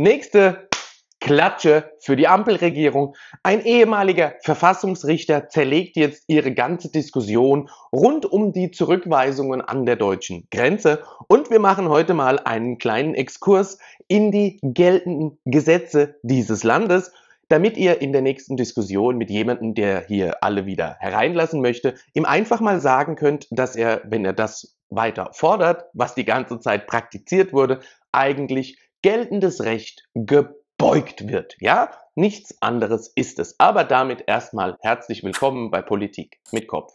Nächste Klatsche für die Ampelregierung. Ein ehemaliger Verfassungsrichter zerlegt jetzt ihre ganze Diskussion rund um die Zurückweisungen an der deutschen Grenze. Und wir machen heute mal einen kleinen Exkurs in die geltenden Gesetze dieses Landes, damit ihr in der nächsten Diskussion mit jemandem, der hier alle wieder hereinlassen möchte, ihm einfach mal sagen könnt, dass er, wenn er das weiter fordert, was die ganze Zeit praktiziert wurde, eigentlich geltendes Recht gebeugt wird. Ja, nichts anderes ist es. Aber damit erstmal herzlich willkommen bei Politik mit Kopf.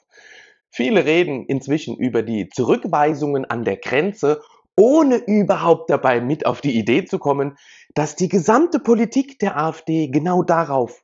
Viele reden inzwischen über die Zurückweisungen an der Grenze, ohne überhaupt dabei mit auf die Idee zu kommen, dass die gesamte Politik der AfD genau darauf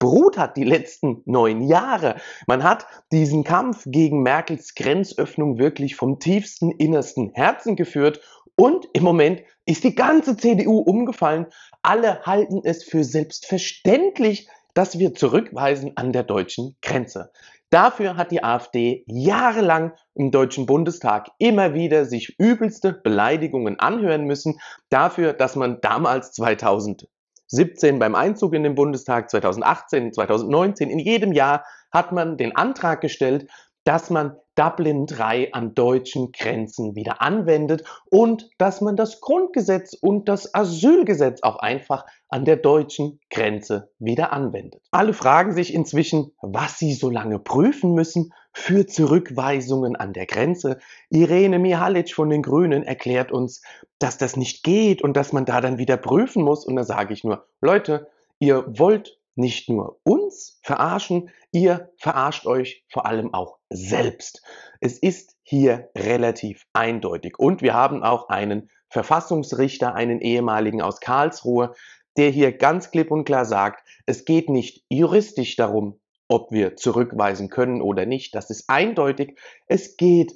beruht hat die letzten neun Jahre. Man hat diesen Kampf gegen Merkels Grenzöffnung wirklich vom tiefsten innersten Herzen geführt und im Moment ist die ganze CDU umgefallen. Alle halten es für selbstverständlich, dass wir zurückweisen an der deutschen Grenze. Dafür hat die AfD jahrelang im Deutschen Bundestag immer wieder sich übelste Beleidigungen anhören müssen. Dafür, dass man damals 2017 beim Einzug in den Bundestag, 2018, 2019, in jedem Jahr hat man den Antrag gestellt, dass man Dublin III an deutschen Grenzen wieder anwendet und dass man das Grundgesetz und das Asylgesetz auch einfach an der deutschen Grenze wieder anwendet. Alle fragen sich inzwischen, was sie so lange prüfen müssen für Zurückweisungen an der Grenze. Irene Mihalic von den Grünen erklärt uns, dass das nicht geht und dass man da dann wieder prüfen muss. Und da sage ich nur, Leute, ihr wollt nicht nur uns verarschen, ihr verarscht euch vor allem auch selbst. Es ist hier relativ eindeutig. Und wir haben auch einen Verfassungsrichter, einen ehemaligen aus Karlsruhe, der hier ganz klipp und klar sagt, es geht nicht juristisch darum, ob wir zurückweisen können oder nicht. Das ist eindeutig. Es geht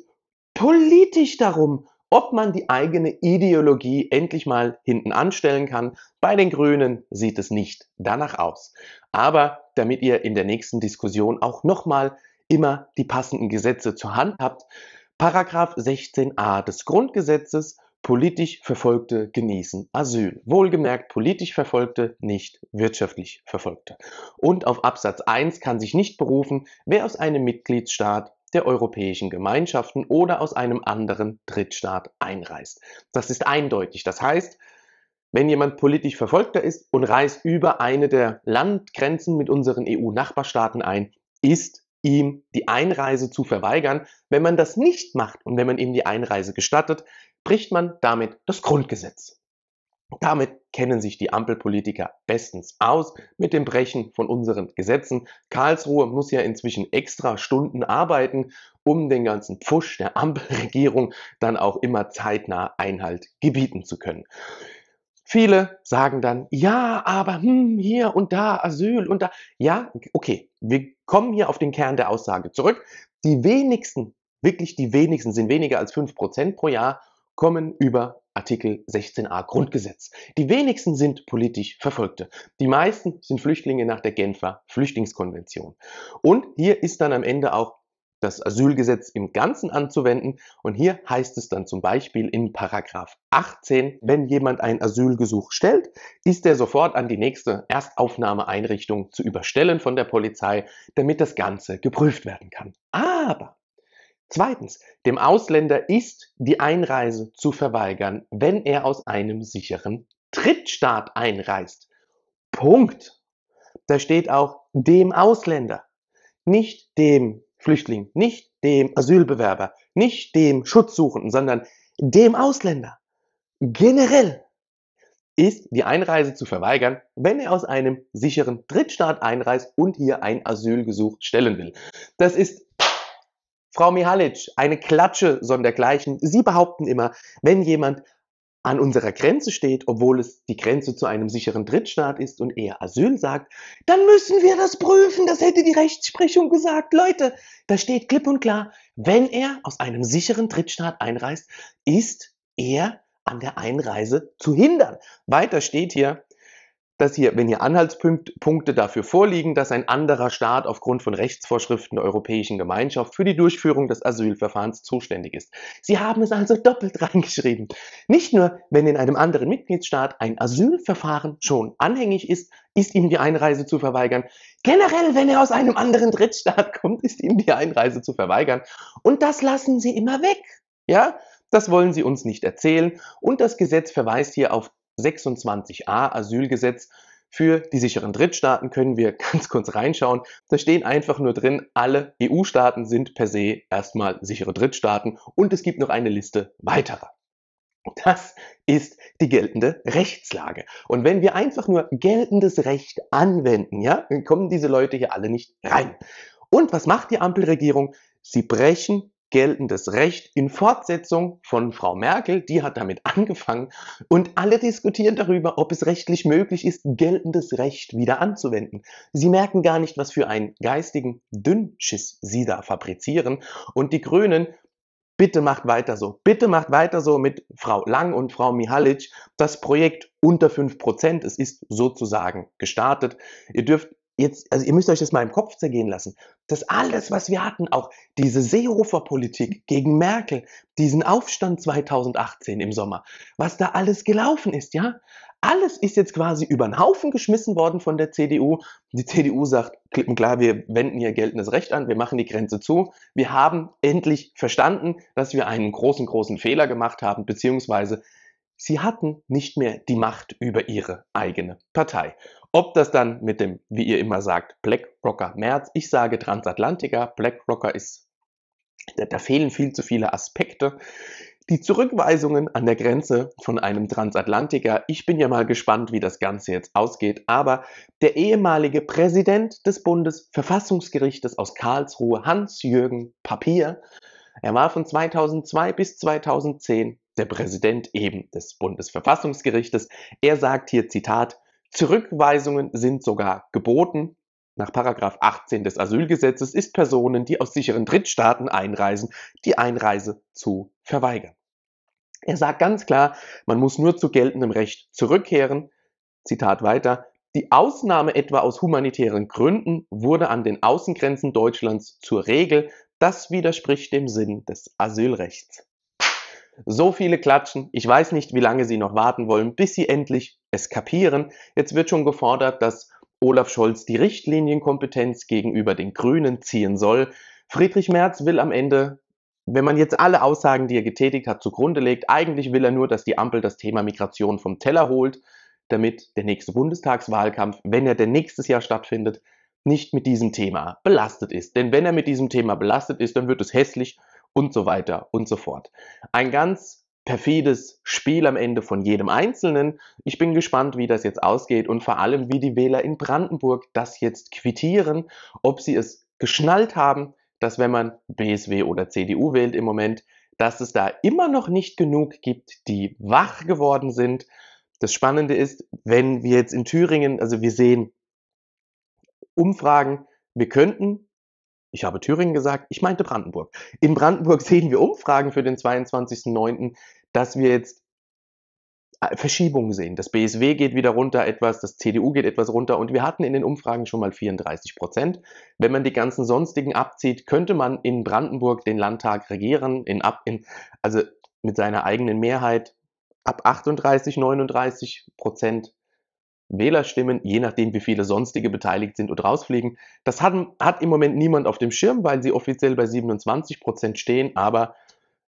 politisch darum, ob man die eigene Ideologie endlich mal hinten anstellen kann. Bei den Grünen sieht es nicht danach aus. Aber damit ihr in der nächsten Diskussion auch nochmal immer die passenden Gesetze zur Hand habt, Paragraph 16a des Grundgesetzes politisch Verfolgte genießen Asyl. Wohlgemerkt politisch Verfolgte, nicht wirtschaftlich Verfolgte. Und auf Absatz 1 kann sich nicht berufen, wer aus einem Mitgliedsstaat der Europäischen Gemeinschaften oder aus einem anderen Drittstaat einreist. Das ist eindeutig. Das heißt, wenn jemand politisch verfolgter ist und reist über eine der Landgrenzen mit unseren EU-Nachbarstaaten ein, ist ihm die Einreise zu verweigern. Wenn man das nicht macht und wenn man ihm die Einreise gestattet, bricht man damit das Grundgesetz. Damit kennen sich die Ampelpolitiker bestens aus mit dem Brechen von unseren Gesetzen. Karlsruhe muss ja inzwischen extra Stunden arbeiten, um den ganzen Pfusch der Ampelregierung dann auch immer zeitnah Einhalt gebieten zu können. Viele sagen dann, ja, aber hm, hier und da Asyl und da. Ja, okay, wir kommen hier auf den Kern der Aussage zurück. Die wenigsten, wirklich die wenigsten, sind weniger als 5% pro Jahr, kommen über Artikel 16a hm. Grundgesetz. Die wenigsten sind politisch Verfolgte. Die meisten sind Flüchtlinge nach der Genfer Flüchtlingskonvention. Und hier ist dann am Ende auch das Asylgesetz im Ganzen anzuwenden. Und hier heißt es dann zum Beispiel in Paragraph 18, wenn jemand ein Asylgesuch stellt, ist er sofort an die nächste Erstaufnahmeeinrichtung zu überstellen von der Polizei, damit das Ganze geprüft werden kann. Aber Zweitens, dem Ausländer ist die Einreise zu verweigern, wenn er aus einem sicheren Drittstaat einreist. Punkt. Da steht auch dem Ausländer, nicht dem Flüchtling, nicht dem Asylbewerber, nicht dem Schutzsuchenden, sondern dem Ausländer. Generell ist die Einreise zu verweigern, wenn er aus einem sicheren Drittstaat einreist und hier ein Asylgesuch stellen will. Das ist Frau Mihalic, eine Klatsche sondergleichen. Sie behaupten immer, wenn jemand an unserer Grenze steht, obwohl es die Grenze zu einem sicheren Drittstaat ist und er Asyl sagt, dann müssen wir das prüfen. Das hätte die Rechtsprechung gesagt. Leute, da steht klipp und klar, wenn er aus einem sicheren Drittstaat einreist, ist er an der Einreise zu hindern. Weiter steht hier, dass ihr, wenn ihr Anhaltspunkte dafür vorliegen, dass ein anderer Staat aufgrund von Rechtsvorschriften der Europäischen Gemeinschaft für die Durchführung des Asylverfahrens zuständig ist. Sie haben es also doppelt reingeschrieben. Nicht nur, wenn in einem anderen Mitgliedsstaat ein Asylverfahren schon anhängig ist, ist ihm die Einreise zu verweigern. Generell, wenn er aus einem anderen Drittstaat kommt, ist ihm die Einreise zu verweigern. Und das lassen sie immer weg. Ja, das wollen sie uns nicht erzählen. Und das Gesetz verweist hier auf 26a Asylgesetz für die sicheren Drittstaaten können wir ganz kurz reinschauen. Da stehen einfach nur drin, alle EU-Staaten sind per se erstmal sichere Drittstaaten und es gibt noch eine Liste weiterer. Das ist die geltende Rechtslage. Und wenn wir einfach nur geltendes Recht anwenden, ja, dann kommen diese Leute hier alle nicht rein. Und was macht die Ampelregierung? Sie brechen geltendes Recht in Fortsetzung von Frau Merkel, die hat damit angefangen und alle diskutieren darüber, ob es rechtlich möglich ist, geltendes Recht wieder anzuwenden. Sie merken gar nicht, was für einen geistigen Dünnschiss sie da fabrizieren und die Grünen bitte macht weiter so. Bitte macht weiter so mit Frau Lang und Frau Mihalic. Das Projekt unter 5%. Es ist sozusagen gestartet. Ihr dürft jetzt, also ihr müsst euch das mal im Kopf zergehen lassen, dass alles, was wir hatten, auch diese Seehofer-Politik gegen Merkel, diesen Aufstand 2018 im Sommer, was da alles gelaufen ist, ja, alles ist jetzt quasi über den Haufen geschmissen worden von der CDU. Die CDU sagt klipp und klar, wir wenden hier geltendes Recht an, wir machen die Grenze zu. Wir haben endlich verstanden, dass wir einen großen, großen Fehler gemacht haben, beziehungsweise sie hatten nicht mehr die Macht über ihre eigene Partei. Ob das dann mit dem, wie ihr immer sagt, BlackRocker März, ich sage Transatlantiker, BlackRocker ist, da, da fehlen viel zu viele Aspekte. Die Zurückweisungen an der Grenze von einem Transatlantiker, ich bin ja mal gespannt, wie das Ganze jetzt ausgeht, aber der ehemalige Präsident des Bundesverfassungsgerichtes aus Karlsruhe, Hans-Jürgen Papier, er war von 2002 bis 2010 der Präsident eben des Bundesverfassungsgerichtes. Er sagt hier, Zitat, Zurückweisungen sind sogar geboten. Nach 18 des Asylgesetzes ist Personen, die aus sicheren Drittstaaten einreisen, die Einreise zu verweigern. Er sagt ganz klar, man muss nur zu geltendem Recht zurückkehren. Zitat weiter. Die Ausnahme etwa aus humanitären Gründen wurde an den Außengrenzen Deutschlands zur Regel. Das widerspricht dem Sinn des Asylrechts. So viele klatschen. Ich weiß nicht, wie lange Sie noch warten wollen, bis Sie endlich es kapieren. Jetzt wird schon gefordert, dass Olaf Scholz die Richtlinienkompetenz gegenüber den Grünen ziehen soll. Friedrich Merz will am Ende, wenn man jetzt alle Aussagen, die er getätigt hat, zugrunde legt, eigentlich will er nur, dass die Ampel das Thema Migration vom Teller holt, damit der nächste Bundestagswahlkampf, wenn er denn nächstes Jahr stattfindet, nicht mit diesem Thema belastet ist. Denn wenn er mit diesem Thema belastet ist, dann wird es hässlich und so weiter und so fort. Ein ganz perfides Spiel am Ende von jedem Einzelnen. Ich bin gespannt, wie das jetzt ausgeht und vor allem, wie die Wähler in Brandenburg das jetzt quittieren, ob sie es geschnallt haben, dass wenn man BSW oder CDU wählt im Moment, dass es da immer noch nicht genug gibt, die wach geworden sind. Das Spannende ist, wenn wir jetzt in Thüringen, also wir sehen Umfragen, wir könnten ich habe Thüringen gesagt, ich meinte Brandenburg. In Brandenburg sehen wir Umfragen für den 22.09., dass wir jetzt äh, Verschiebungen sehen. Das BSW geht wieder runter etwas, das CDU geht etwas runter und wir hatten in den Umfragen schon mal 34 Prozent. Wenn man die ganzen sonstigen abzieht, könnte man in Brandenburg den Landtag regieren, in, in, also mit seiner eigenen Mehrheit ab 38, 39 Prozent Wählerstimmen, je nachdem, wie viele sonstige beteiligt sind und rausfliegen. Das hat, hat im Moment niemand auf dem Schirm, weil sie offiziell bei 27 Prozent stehen, aber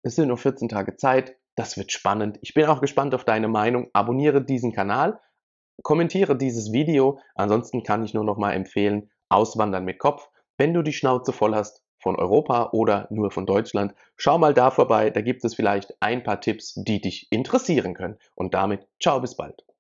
es sind nur 14 Tage Zeit. Das wird spannend. Ich bin auch gespannt auf deine Meinung. Abonniere diesen Kanal, kommentiere dieses Video. Ansonsten kann ich nur noch mal empfehlen, Auswandern mit Kopf. Wenn du die Schnauze voll hast von Europa oder nur von Deutschland, schau mal da vorbei. Da gibt es vielleicht ein paar Tipps, die dich interessieren können. Und damit, ciao, bis bald.